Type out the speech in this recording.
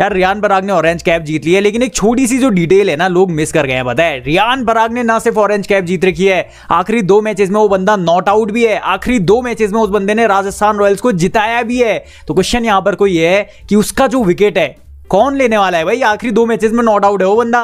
यार रियान पराग ने orange cap जीत ली है लेकिन एक छोटी सी जो डिटेल है ना लोग मिस कर गए हैं पता है रियान पराग ने ना सिर्फ ऑरेंज कैप जीत रखी है आखिरी दो मैचेस में वो बंदा नॉट आउट भी है आखिरी दो मैचेस में उस बंदे ने राजस्थान रॉयल्स को जिताया भी है तो क्वेश्चन यहां पर कोई है कि उसका जो विकेट है कौन लेने वाला है भाई आखिरी दो मैचेस में नॉट आउट है वो बंदा